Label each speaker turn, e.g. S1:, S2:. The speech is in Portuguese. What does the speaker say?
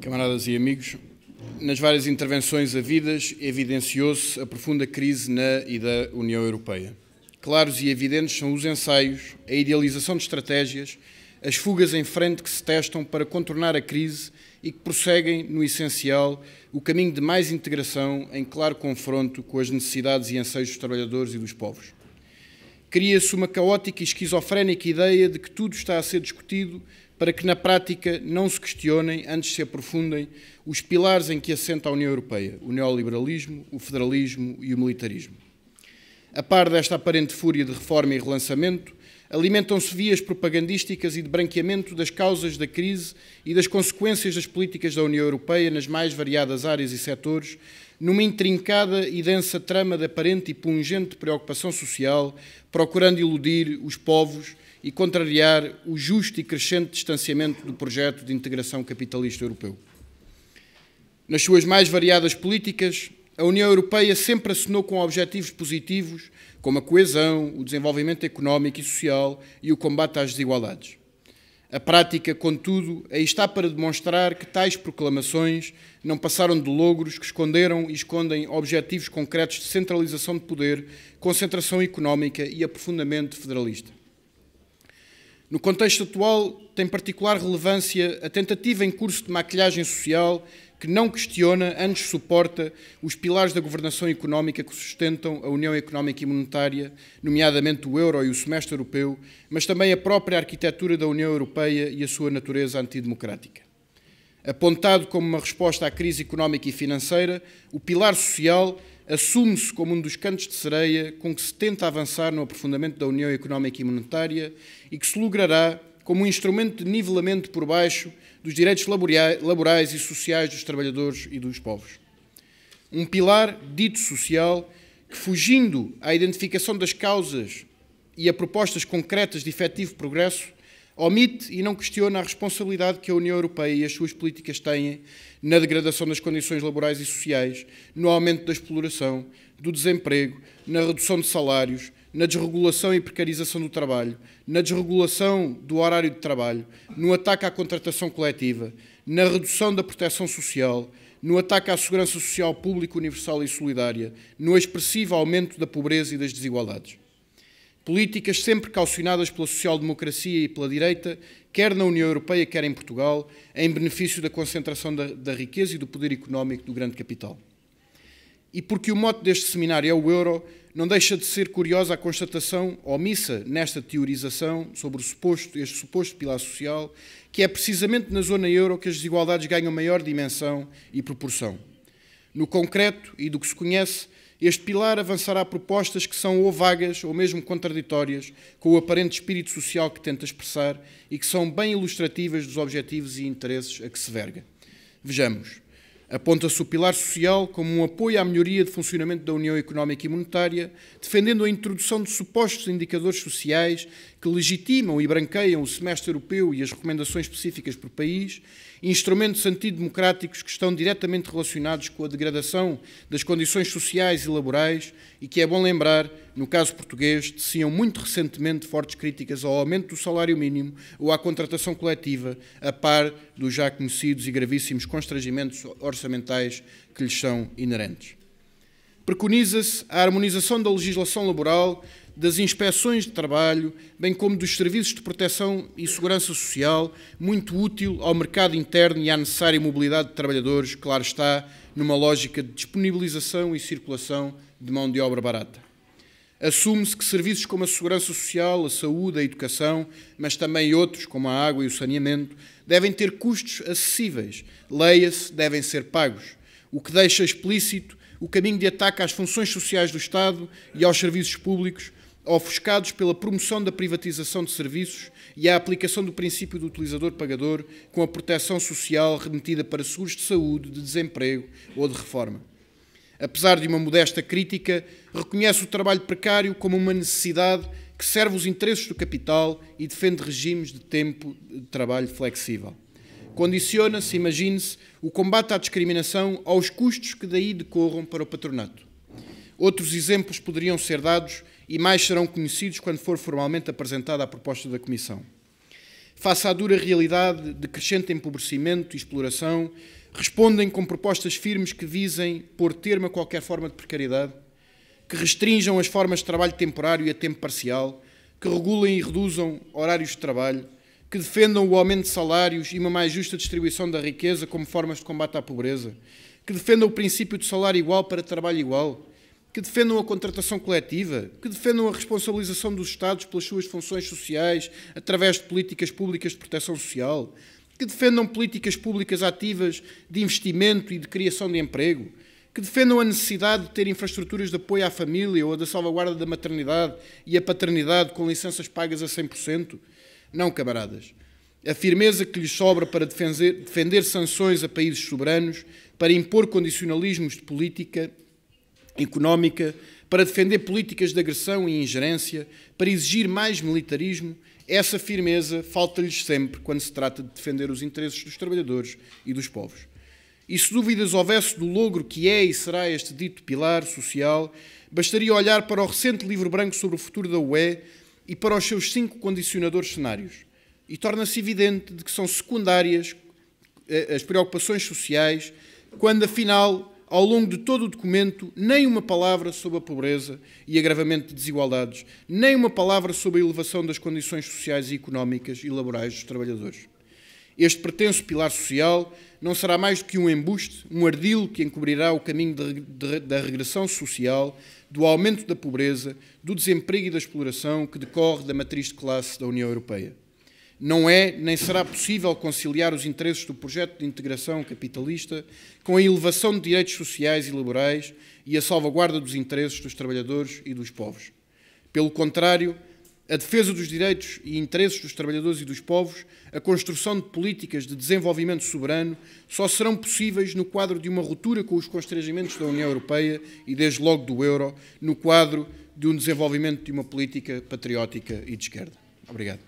S1: Camaradas e amigos, nas várias intervenções havidas, evidenciou-se a profunda crise na e da União Europeia. Claros e evidentes são os ensaios, a idealização de estratégias, as fugas em frente que se testam para contornar a crise e que prosseguem, no essencial, o caminho de mais integração em claro confronto com as necessidades e anseios dos trabalhadores e dos povos. Cria-se uma caótica e esquizofrénica ideia de que tudo está a ser discutido para que na prática não se questionem, antes se aprofundem, os pilares em que assenta a União Europeia, o neoliberalismo, o federalismo e o militarismo. A par desta aparente fúria de reforma e relançamento, alimentam-se vias propagandísticas e de branqueamento das causas da crise e das consequências das políticas da União Europeia nas mais variadas áreas e setores, numa intrincada e densa trama de aparente e pungente preocupação social, procurando iludir os povos e contrariar o justo e crescente distanciamento do projeto de integração capitalista europeu. Nas suas mais variadas políticas, a União Europeia sempre assinou com objetivos positivos, como a coesão, o desenvolvimento económico e social e o combate às desigualdades. A prática, contudo, aí está para demonstrar que tais proclamações não passaram de logros que esconderam e escondem objetivos concretos de centralização de poder, concentração económica e aprofundamento federalista. No contexto atual, tem particular relevância a tentativa em curso de maquilhagem social que não questiona, antes suporta os pilares da governação económica que sustentam a União Económica e Monetária, nomeadamente o euro e o semestre europeu, mas também a própria arquitetura da União Europeia e a sua natureza antidemocrática. Apontado como uma resposta à crise económica e financeira, o pilar social assume-se como um dos cantos de sereia com que se tenta avançar no aprofundamento da União Económica e Monetária e que se logrará como um instrumento de nivelamento por baixo dos direitos laborais e sociais dos trabalhadores e dos povos. Um pilar dito social que, fugindo à identificação das causas e a propostas concretas de efetivo progresso, omite e não questiona a responsabilidade que a União Europeia e as suas políticas têm na degradação das condições laborais e sociais, no aumento da exploração, do desemprego, na redução de salários, na desregulação e precarização do trabalho, na desregulação do horário de trabalho, no ataque à contratação coletiva, na redução da proteção social, no ataque à segurança social pública, universal e solidária, no expressivo aumento da pobreza e das desigualdades. Políticas sempre calcionadas pela social-democracia e pela direita, quer na União Europeia, quer em Portugal, em benefício da concentração da, da riqueza e do poder económico do grande capital. E porque o mote deste seminário é o euro, não deixa de ser curiosa a constatação omissa nesta teorização sobre suposto, este suposto pilar social, que é precisamente na zona euro que as desigualdades ganham maior dimensão e proporção. No concreto e do que se conhece, este pilar avançará propostas que são ou vagas ou mesmo contraditórias com o aparente espírito social que tenta expressar e que são bem ilustrativas dos objetivos e interesses a que se verga. Vejamos. Aponta-se o pilar social como um apoio à melhoria de funcionamento da União Económica e Monetária, defendendo a introdução de supostos indicadores sociais que legitimam e branqueiam o semestre europeu e as recomendações específicas por país, instrumentos antidemocráticos que estão diretamente relacionados com a degradação das condições sociais e laborais e que é bom lembrar no caso português, teciam muito recentemente fortes críticas ao aumento do salário mínimo ou à contratação coletiva, a par dos já conhecidos e gravíssimos constrangimentos orçamentais que lhes são inerentes. Preconiza-se a harmonização da legislação laboral, das inspeções de trabalho, bem como dos serviços de proteção e segurança social, muito útil ao mercado interno e à necessária mobilidade de trabalhadores, claro está, numa lógica de disponibilização e circulação de mão de obra barata. Assume-se que serviços como a segurança social, a saúde, a educação, mas também outros, como a água e o saneamento, devem ter custos acessíveis. Leia-se, devem ser pagos. O que deixa explícito o caminho de ataque às funções sociais do Estado e aos serviços públicos, ofuscados pela promoção da privatização de serviços e a aplicação do princípio do utilizador-pagador com a proteção social remetida para seguros de saúde, de desemprego ou de reforma apesar de uma modesta crítica, reconhece o trabalho precário como uma necessidade que serve os interesses do capital e defende regimes de tempo de trabalho flexível. Condiciona-se, imagine-se, o combate à discriminação aos custos que daí decorram para o patronato. Outros exemplos poderiam ser dados e mais serão conhecidos quando for formalmente apresentada a proposta da Comissão. Face à dura realidade de crescente empobrecimento e exploração, respondem com propostas firmes que visem pôr termo a qualquer forma de precariedade, que restringam as formas de trabalho temporário e a tempo parcial, que regulem e reduzam horários de trabalho, que defendam o aumento de salários e uma mais justa distribuição da riqueza como formas de combate à pobreza, que defendam o princípio de salário igual para trabalho igual, que defendam a contratação coletiva, que defendam a responsabilização dos Estados pelas suas funções sociais através de políticas públicas de proteção social, que defendam políticas públicas ativas de investimento e de criação de emprego, que defendam a necessidade de ter infraestruturas de apoio à família ou da salvaguarda da maternidade e a paternidade com licenças pagas a 100%? Não, camaradas. A firmeza que lhes sobra para defender, defender sanções a países soberanos, para impor condicionalismos de política económica, para defender políticas de agressão e ingerência, para exigir mais militarismo, essa firmeza falta-lhes sempre quando se trata de defender os interesses dos trabalhadores e dos povos. E se dúvidas houvesse do logro que é e será este dito pilar social, bastaria olhar para o recente livro branco sobre o futuro da UE e para os seus cinco condicionadores cenários. E torna-se evidente de que são secundárias eh, as preocupações sociais, quando afinal ao longo de todo o documento, nem uma palavra sobre a pobreza e agravamento de desigualdades, nem uma palavra sobre a elevação das condições sociais e económicas e laborais dos trabalhadores. Este pretenso pilar social não será mais do que um embuste, um ardil que encobrirá o caminho de, de, da regressão social, do aumento da pobreza, do desemprego e da exploração que decorre da matriz de classe da União Europeia. Não é nem será possível conciliar os interesses do projeto de integração capitalista com a elevação de direitos sociais e laborais e a salvaguarda dos interesses dos trabalhadores e dos povos. Pelo contrário, a defesa dos direitos e interesses dos trabalhadores e dos povos, a construção de políticas de desenvolvimento soberano, só serão possíveis no quadro de uma ruptura com os constrangimentos da União Europeia e, desde logo, do euro, no quadro de um desenvolvimento de uma política patriótica e de esquerda. Obrigado.